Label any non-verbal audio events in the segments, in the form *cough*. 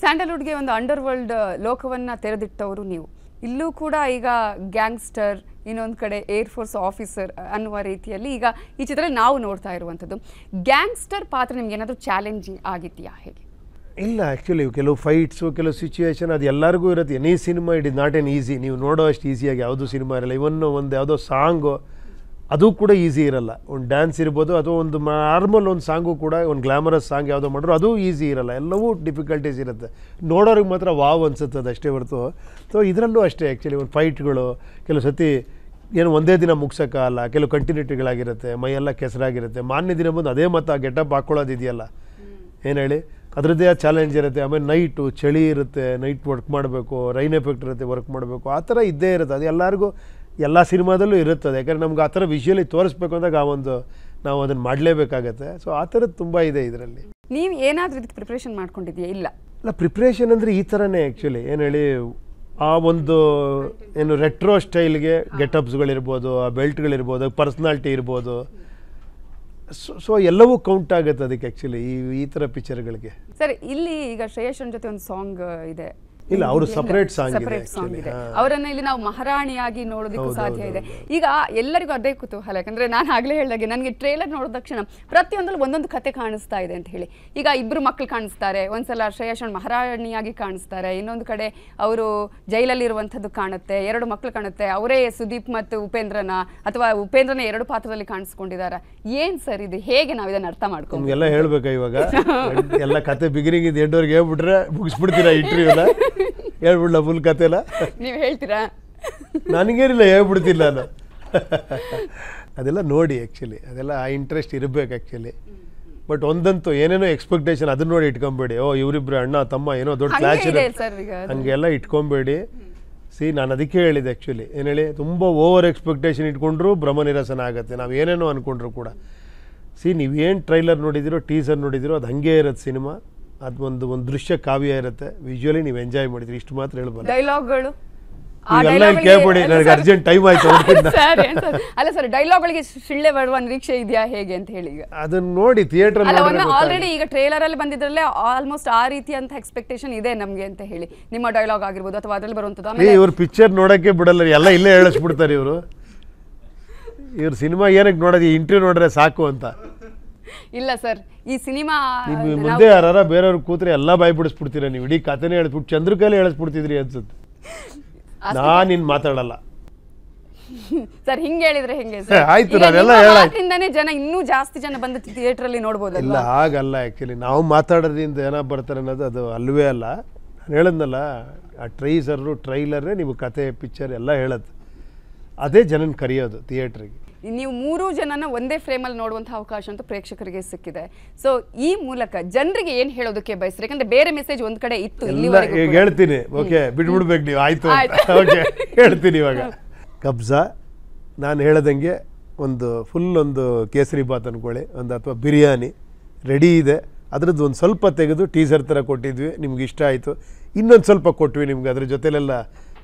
ಸ್ಯಾಂಡಲ್ವುಡ್ಗೆ ಒಂದು under world ಲೋಕವನ್ನು ತೆರೆದಿಟ್ಟವರು ನೀವು ಇಲ್ಲೂ ಕೂಡ ಈಗ ಗ್ಯಾಂಗ್ಸ್ಟರ್ ಇನ್ನೊಂದು ಕಡೆ ಏರ್ ಫೋರ್ಸ್ ಆಫೀಸರ್ ಅನ್ನುವ ರೀತಿಯಲ್ಲಿ ಈಗ ಈ ಚಿತ್ರದಲ್ಲಿ ನಾವು ನೋಡ್ತಾ ಇರುವಂಥದ್ದು ಗ್ಯಾಂಗ್ಸ್ಟರ್ ಪಾತ್ರ ನಿಮ್ಗೆ ಏನಾದರೂ ಚಾಲೆಂಜಿಂಗ್ ಆಗಿದೆಯಾ ಹೇಗೆ ಇಲ್ಲ ಆ್ಯಕ್ಚುಲಿ ಕೆಲವು ಫೈಟ್ಸು ಕೆಲವು ಸಿಚುವೇಶನ್ ಅದು ಎಲ್ಲರಿಗೂ ಇರುತ್ತೆ any cinema it is not an easy ನೀವು ನೋಡೋ ಅಷ್ಟು ಈಸಿಯಾಗಿ ಯಾವುದೂ ಸಿನಿಮಾ ಇರಲ್ಲ ಇವನ್ನು ಒಂದು ಯಾವುದೋ ಸಾಂಗು ಅದು ಕೂಡ ಈಸಿ ಇರಲ್ಲ ಒಂದು ಡ್ಯಾನ್ಸ್ ಇರ್ಬೋದು ಅದು ಒಂದು ನಾರ್ಮಲ್ ಒಂದು ಸಾಂಗು ಕೂಡ ಒಂದು ಗ್ಲಾಮರಸ್ ಸಾಂಗ್ ಯಾವುದೋ ಮಾಡಿದ್ರು ಅದು ಈಸಿ ಇರಲ್ಲ ಎಲ್ಲವೂ ಡಿಫಿಕಲ್ಟೀಸ್ ಇರುತ್ತೆ ನೋಡೋರಿಗೆ ಮಾತ್ರ ವಾವ್ ಅನ್ಸುತ್ತೆ ಅದು ಅಷ್ಟೇ ಹೊರತು ಸೊ ಇದರಲ್ಲೂ ಅಷ್ಟೇ ಆ್ಯಕ್ಚುಲಿ ಒಂದು ಫೈಟ್ಗಳು ಕೆಲವು ಸತಿ ಏನು ಒಂದೇ ದಿನ ಮುಗ್ಸೋಕ್ಕಾಗಲ್ಲ ಕೆಲವು ಕಂಟಿನ್ಯೂಟಿಗಳಾಗಿರುತ್ತೆ ಮೈಯೆಲ್ಲ ಕೆಸರಾಗಿರುತ್ತೆ ಮಾನ್ಯ ದಿನ ಬಂದು ಅದೇ ಮತ್ತು ಆ ಗೆಟಪ್ ಹಾಕ್ಕೊಳ್ಳೋದಿದೆಯಲ್ಲ ಏನು ಹೇಳಿ ಅದರದ್ದೇ ಆ ಚಾಲೆಂಜ್ ಇರುತ್ತೆ ಆಮೇಲೆ ನೈಟು ಚಳಿ ಇರುತ್ತೆ ನೈಟ್ ವರ್ಕ್ ಮಾಡಬೇಕು ರೈನ್ ಎಫೆಕ್ಟ್ ಇರುತ್ತೆ ವರ್ಕ್ ಮಾಡಬೇಕು ಆ ಥರ ಇದ್ದೇ ಇರುತ್ತೆ ಅದು ಎಲ್ಲರಿಗೂ ಎಲ್ಲ ಸಿನಿಮಾದಲ್ಲೂ ಇರುತ್ತದೆ ಯಾಕಂದರೆ ನಮ್ಗೆ ಆ ಥರ ವಿಷುವಲಿ ತೋರಿಸ್ಬೇಕು ಅಂದಾಗ ಆ ಒಂದು ನಾವು ಅದನ್ನು ಮಾಡಲೇಬೇಕಾಗತ್ತೆ ಸೊ ಆ ಥರದ್ದು ತುಂಬ ಇದೆ ಇದರಲ್ಲಿ ನೀವು ಏನಾದರೂ ಇದಕ್ಕೆ ಪ್ರಿಪ್ರೇಷನ್ ಮಾಡ್ಕೊಂಡಿದ್ಯಾ ಇಲ್ಲ ಅಲ್ಲ ಪ್ರಿಪ್ರೇಷನ್ ಅಂದರೆ ಈ ಥರನೇ ಆ್ಯಕ್ಚುಲಿ ಏನು ಹೇಳಿ ಆ ಒಂದು ಏನು ರೆಟ್ರೋ ಸ್ಟೈಲ್ಗೆ ಗೆಟಪ್ಸ್ಗಳಿರ್ಬೋದು ಆ ಬೆಲ್ಟ್ಗಳಿರ್ಬೋದು ಪರ್ಸ್ನಾಲ್ಟಿ ಇರ್ಬೋದು ಸೊ ಸೊ ಎಲ್ಲವೂ ಕೌಂಟ್ ಆಗುತ್ತೆ ಅದಕ್ಕೆ ಆ್ಯಕ್ಚುಲಿ ಈ ಈ ಥರ ಪಿಕ್ಚರ್ಗಳಿಗೆ ಸರ್ ಇಲ್ಲಿ ಈಗ ಶ್ರೇಯಸ್ ಜೊತೆ ಒಂದು ಸಾಂಗ್ ಇದೆ ಇಲ್ಲ ಅವರು ಸಪರೇಟ್ ಸಾಂಗ್ ಇದೆ ಅವರನ್ನ ಇಲ್ಲಿ ನಾವು ಮಹಾರಾಣಿಯಾಗಿ ನೋಡೋದಕ್ಕೂ ಸಾಧ್ಯ ಇದೆ ಈಗ ಎಲ್ಲರಿಗೂ ಅದೇ ಕುತೂಹಲ ಯಾಕಂದ್ರೆ ನಾನು ಆಗ್ಲೇ ಹೇಳಿದಾಗೆ ನನಗೆ ಟ್ರೇಲರ್ ನೋಡಿದ ತಕ್ಷಣ ಪ್ರತಿಯೊಂದರಲ್ಲಿ ಒಂದೊಂದು ಕತೆ ಕಾಣಿಸ್ತಾ ಇದೆ ಅಂತ ಹೇಳಿ ಈಗ ಇಬ್ರು ಮಕ್ಕಳು ಕಾಣಿಸ್ತಾರೆ ಒಂದ್ಸಲ ಶ್ರೇಯಾಶ್ ಮಹಾರಾಣಿಯಾಗಿ ಕಾಣಿಸ್ತಾರೆ ಇನ್ನೊಂದು ಕಡೆ ಅವರು ಜೈಲಲ್ಲಿ ಇರುವಂತದ್ದು ಕಾಣುತ್ತೆ ಎರಡು ಮಕ್ಕಳು ಕಾಣುತ್ತೆ ಅವರೇ ಸುದೀಪ್ ಮತ್ತು ಉಪೇಂದ್ರನ ಅಥವಾ ಉಪೇಂದ್ರನ ಎರಡು ಪಾತ್ರದಲ್ಲಿ ಕಾಣಿಸ್ಕೊಂಡಿದ್ದಾರೆ ಏನ್ ಸರ್ ಇದು ಹೇಗೆ ನಾವು ಇದನ್ನ ಅರ್ಥ ಮಾಡ್ಕೊಂಡು ಎಲ್ಲ ಇವಾಗ ಎಲ್ಲ ಕತೆ ಬಿಗಿನಿಂಗ್ ಹೇಳ್ಬಿಟ್ರೆ ಮುಗಿಸ್ಬಿಡ್ತೀರಾ ಹೇಳ್ಬಿಡ್ಲ ಫುಲ್ ಎಲ್ಲ ನೀವು ಹೇಳ್ತೀರಾ ನನಗೇನಿಲ್ಲ ಹೇಳ್ಬಿಡ್ತಿಲ್ಲ ನಾನು ಅದೆಲ್ಲ ನೋಡಿ ಆ್ಯಕ್ಚುಲಿ ಅದೆಲ್ಲ ಆ ಇಂಟ್ರೆಸ್ಟ್ ಇರಬೇಕು ಆ್ಯಕ್ಚುಲಿ ಬಟ್ ಒಂದಂತೂ ಏನೇನೋ ಎಕ್ಸ್ಪೆಕ್ಟೇಷನ್ ಅದನ್ನ ನೋಡಿ ಇಟ್ಕೊಂಬೇಡಿ ಓ ಇವರಿಬ್ರು ಅಣ್ಣ ತಮ್ಮ ಏನೋ ದೊಡ್ಡ ಕ್ಲಾಶ್ ಇದೆ ಹಂಗೆಲ್ಲ ಇಟ್ಕೊಂಬೇಡಿ ಸಿ ನಾನು ಅದಕ್ಕೆ ಹೇಳಿದೆ ಆ್ಯಕ್ಚುಲಿ ಏನು ಹೇಳಿ ತುಂಬ ಓವರ್ ಎಕ್ಸ್ಪೆಕ್ಟೇಷನ್ ಇಟ್ಕೊಂಡ್ರೂ ಭ್ರಮ ನಿರಸನ ಆಗುತ್ತೆ ನಾವು ಏನೇನೋ ಅಂದ್ಕೊಂಡ್ರು ಕೂಡ ಸಿ ನೀವೇನು ಟ್ರೈಲರ್ ನೋಡಿದಿರೋ ಟೀಸರ್ ನೋಡಿದಿರೋ ಅದು ಹಂಗೇ ಇರೋದು ಸಿನಿಮಾ ಅದೊಂದು ಒಂದು ದೃಶ್ಯ ಕಾವ್ಯ ಇರುತ್ತೆ ವಿಜುವಲಿ ನೀವು ಎಂಜಾಯ್ ಮಾಡಿದ್ರಿ ಇಷ್ಟು ಮಾತ್ರ ಹೇಳ್ಬೋದು ಡೈಲಾಗ್ಗಳು ಕೇಳ್ಬಿಡಿ ನನಗೆ ಅರ್ಜೆಂಟ್ ಟೈಮ್ ಆಯ್ತು ಅಲ್ಲ ಸರ್ ಡೈಲಾಗ್ಗಳಿಗೆ ಸಿಳ್ಳೆ ಬರುವ ನಿರೀಕ್ಷೆ ಇದೆಯಾ ಹೇಗೆ ಅಂತ ಹೇಳಿ ಈಗ ಅದನ್ನ ನೋಡಿ ಥಿಯೇಟರ್ ಆಲ್ರೆಡಿ ಈಗ ಟ್ರೇಲರ್ ಅಲ್ಲಿ ಬಂದಿದ್ರಲ್ಲೇ ಆಲ್ಮೋಸ್ಟ್ ಆ ರೀತಿ ಅಂತ ಎಕ್ಸ್ಪೆಕ್ಟೇಷನ್ ಇದೆ ನಮಗೆ ಅಂತ ಹೇಳಿ ನಿಮ್ಮ ಡೈಲಾಗ್ ಆಗಿರ್ಬೋದು ಅಥವಾ ಅದರಲ್ಲಿ ಬರುವಂತದ್ದು ಇವ್ರು ಪಿಕ್ಚರ್ ನೋಡಕ್ಕೆ ಬಿಡಲ್ಲ ಎಲ್ಲ ಇಲ್ಲೇ ಹೇಳಿಸ್ಬಿಡ್ತಾರೆ ಇವರು ಇವ್ರ ಸಿನಿಮಾ ಏನಕ್ಕೆ ನೋಡೋದು ಇಂಟರ್ವ್ಯೂ ನೋಡ್ರೆ ಸಾಕು ಅಂತ ಇಲ್ಲ ಸರ್ ಈ ಸಿನಿಮಾ ಮುಂದೆ ಯಾರ ಬೇರೆಯವ್ರ ಕೂತ್ರೆ ಎಲ್ಲ ಬಾಯ್ ಬಿಡಿಸ್ಬಿಡ್ತೀರ ನೀವು ಇಡೀ ಕಥೆನೇ ಹೇಳ್ಬಿಟ್ಟು ಚಂದ್ರಕಲೆ ಹೇಳಿಸ್ಬಿಡ್ತಿದ್ರಿ ಅನ್ಸುತ್ತೆ ನಾನು ನಿನ್ ಮಾತಾಡಲ್ಲ ಸರ್ ಹಿಂಗೆ ಹೇಳಿದ್ರೆ ಹೆಂಗೆ *laughs* ಆಯ್ತು ಜನ ಇನ್ನೂ ಜಾಸ್ತಿ ಜನ ಬಂದು ಥಿಯೇಟರ್ ಅಲ್ಲಿ ನೋಡಬಹುದು ಇಲ್ಲ ಹಾಗಲ್ಲ ಆಕ್ಚುಲಿ ನಾವು ಮಾತಾಡೋದ್ರಿಂದ ಏನೋ ಬರ್ತಾರೆ ಅನ್ನೋದು ಅದು ಅಲ್ವೇ ಅಲ್ಲ ನಾನು ಹೇಳದ್ನಲ್ಲ ಆ ಟ್ರೈಸರ್ ಟ್ರೈಲರ್ ನಿಮ್ಗೆ ಕತೆ ಪಿಕ್ಚರ್ ಎಲ್ಲ ಹೇಳೋದು ಅದೇ ಜನನ ಕರೆಯೋದು ಥಿಯೇಟ್ರಿಗೆ ನೀವು ಮೂರು ಜನನ ಒಂದೇ ಫ್ರೇಮಲ್ಲಿ ನೋಡುವಂಥ ಅವಕಾಶ ಅಂತ ಪ್ರೇಕ್ಷಕರಿಗೆ ಸಿಕ್ಕಿದೆ ಸೊ ಈ ಮೂಲಕ ಜನರಿಗೆ ಏನು ಹೇಳೋದಕ್ಕೆ ಬಯಸ್ರಿ ಯಾಕಂದ್ರೆ ಬೇರೆ ಮೆಸೇಜ್ ಒಂದು ಕಡೆ ಇತ್ತು ಹೇಳ್ತೀನಿ ಓಕೆ ಬಿಟ್ಬಿಡ್ಬೇಕು ನೀವು ಆಯಿತು ಓಕೆ *laughs* ಹೇಳ್ತೀನಿ ಇವಾಗ ಕಬ್ಜಾ ನಾನು ಹೇಳ್ದಂಗೆ ಒಂದು ಫುಲ್ ಒಂದು ಕೇಸರಿ ಬಾತ್ ಅಂದ್ಕೊಳ್ಳಿ ಒಂದು ಅಥವಾ ಬಿರಿಯಾನಿ ರೆಡಿ ಇದೆ ಅದ್ರದ್ದು ಒಂದು ಸ್ವಲ್ಪ ತೆಗೆದು ಟೀಸರ್ ಥರ ಕೊಟ್ಟಿದ್ವಿ ನಿಮ್ಗೆ ಇಷ್ಟ ಆಯಿತು ಇನ್ನೊಂದು ಸ್ವಲ್ಪ ಕೊಟ್ವಿ ನಿಮ್ಗೆ ಅದ್ರ ಜೊತೆಲೆಲ್ಲ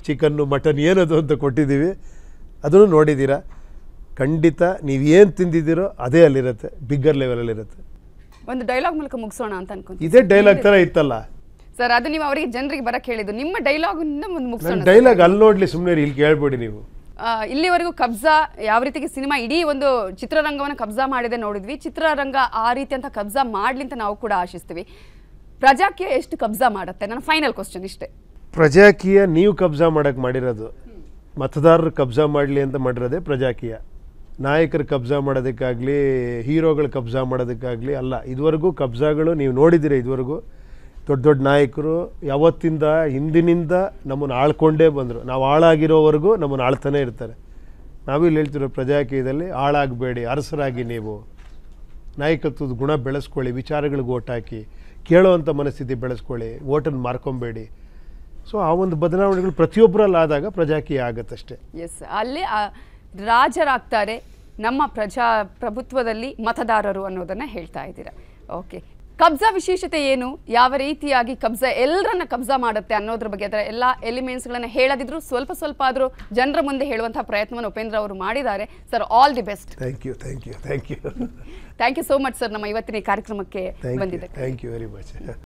ಚಿಕನ್ನು ಮಟನ್ ಏನದು ಅಂತ ಕೊಟ್ಟಿದ್ದೀವಿ ಅದನ್ನು ನೋಡಿದ್ದೀರಾ ಖಂಡಿತ ನೀವು ಏನು ತಿಂದಿದ್ದೀರೋ ಅದೇ ಅಲ್ಲಿರುತ್ತೆ ಬಿಗ್ಗರ್ ಲೆವೆಲಲ್ಲಿರುತ್ತೆ ಒಂದು ಡೈಲಾಗ್ ಮೂಲಕ ಮುಗಿಸೋಣ ಅಂತ ಅನ್ಕೊಂಡು ಇದೇ ಡೈಲಾಗ್ ಥರ ಇತ್ತಲ್ಲ ಸರ್ ಅದು ನೀವು ಅವರಿಗೆ ಜನರಿಗೆ ಬರಕ್ಕೆ ಹೇಳಿದ್ದು ನಿಮ್ಮ ಡೈಲಾಗ್ ಒಂದು ಮುಗಿಸೋಣ ಡೈಲಾಗ್ ಅಲ್ಲಿ ನೋಡ್ಲಿ ಸುಮ್ಮನೆ ಇಲ್ಲಿ ಕೇಳ್ಬೇಡಿ ನೀವು ಇಲ್ಲಿವರೆಗೂ ಕಬ್ಜಾ ಯಾವ ರೀತಿಗೆ ಸಿನಿಮಾ ಇಡೀ ಒಂದು ಚಿತ್ರರಂಗವನ್ನು ಕಬ್ಜಾ ಮಾಡಿದೆ ನೋಡಿದ್ವಿ ಚಿತ್ರರಂಗ ಆ ರೀತಿ ಅಂತ ಕಬ್ಜಾ ಮಾಡಲಿ ಅಂತ ನಾವು ಕೂಡ ಆಶಿಸ್ತೀವಿ ಪ್ರಜಾಕೀಯ ಎಷ್ಟು ಕಬ್ಜಾ ಮಾಡುತ್ತೆ ನನ್ನ ಫೈನಲ್ ಕ್ವಶನ್ ಇಷ್ಟೇ ಪ್ರಜಾಕೀಯ ನೀವು ಕಬ್ಜಾ ಮಾಡಕ್ಕೆ ಮಾಡಿರೋದು ಮತದಾರರು ಕಬ್ಜಾ ಮಾಡಲಿ ಅಂತ ಮಾಡಿರೋದೇ ಪ್ರಜಾಕೀಯ ನಾಯಕರು ಕಬ್ಜಾ ಮಾಡೋದಕ್ಕಾಗಲಿ ಹೀರೋಗಳು ಕಬ್ಜಾ ಮಾಡೋದಕ್ಕಾಗಲಿ ಅಲ್ಲ ಇದುವರೆಗೂ ಕಬ್ಜಾಗಳು ನೀವು ನೋಡಿದ್ದೀರಿ ಇದುವರೆಗೂ ದೊಡ್ಡ ದೊಡ್ಡ ನಾಯಕರು ಯಾವತ್ತಿಂದ ಹಿಂದಿನಿಂದ ನಮ್ಮನ್ನು ಆಳ್ಕೊಂಡೇ ಬಂದರು ನಾವು ಹಾಳಾಗಿರೋವರೆಗೂ ನಮ್ಮನ್ನು ಆಳ್ತಾನೆ ಇರ್ತಾರೆ ನಾವಿಲ್ಲಿ ಹೇಳ್ತಿರೋ ಪ್ರಜಾಕೀಯದಲ್ಲಿ ಹಾಳಾಗಬೇಡಿ ಅರಸರಾಗಿ ನೀವು ನಾಯಕತ್ವದ ಗುಣ ಬೆಳೆಸ್ಕೊಳ್ಳಿ ವಿಚಾರಗಳಿಗೆ ಓಟ್ ಹಾಕಿ ಕೇಳೋವಂಥ ಮನಸ್ಥಿತಿ ಬೆಳೆಸ್ಕೊಳ್ಳಿ ಓಟನ್ನು ಮಾರ್ಕೊಂಬೇಡಿ ಸೊ ಆ ಒಂದು ಬದಲಾವಣೆಗಳು ಪ್ರತಿಯೊಬ್ಬರಲ್ಲಿ ಆದಾಗ ಪ್ರಜಾಕೀಯ ಆಗತ್ತಷ್ಟೇ ಎಸ್ ಅಲ್ಲಿ ರಾಜರಾಗ್ತಾರೆ ನಮ್ಮ ಪ್ರಜಾ ಪ್ರಭುತ್ವದಲ್ಲಿ ಮತದಾರರು ಅನ್ನೋದನ್ನ ಹೇಳ್ತಾ ಇದ್ದೀರಾ ಓಕೆ ಕಬ್ಜಾ ವಿಶೇಷತೆ ಏನು ಯಾವ ರೀತಿಯಾಗಿ ಕಬ್ಜಾ ಎಲ್ಲರನ್ನ ಕಬ್ಜಾ ಮಾಡುತ್ತೆ ಅನ್ನೋದ್ರ ಬಗ್ಗೆ ಅದರ ಎಲ್ಲ ಗಳನ್ನ ಹೇಳದಿದ್ರು ಸ್ವಲ್ಪ ಸ್ವಲ್ಪ ಆದರೂ ಜನರ ಮುಂದೆ ಹೇಳುವಂತಹ ಪ್ರಯತ್ನವನ್ನು ಉಪೇಂದ್ರ ಅವರು ಮಾಡಿದ್ದಾರೆ sir all the best thank you thank you thank you thank you so much sir ನಮ್ಮ ಇವತ್ತಿನ ಕಾರ್ಯಕ್ರಮಕ್ಕೆ ಬಂದಿದೆ ಥ್ಯಾಂಕ್ ಯು ವೆರಿ ಮಚ್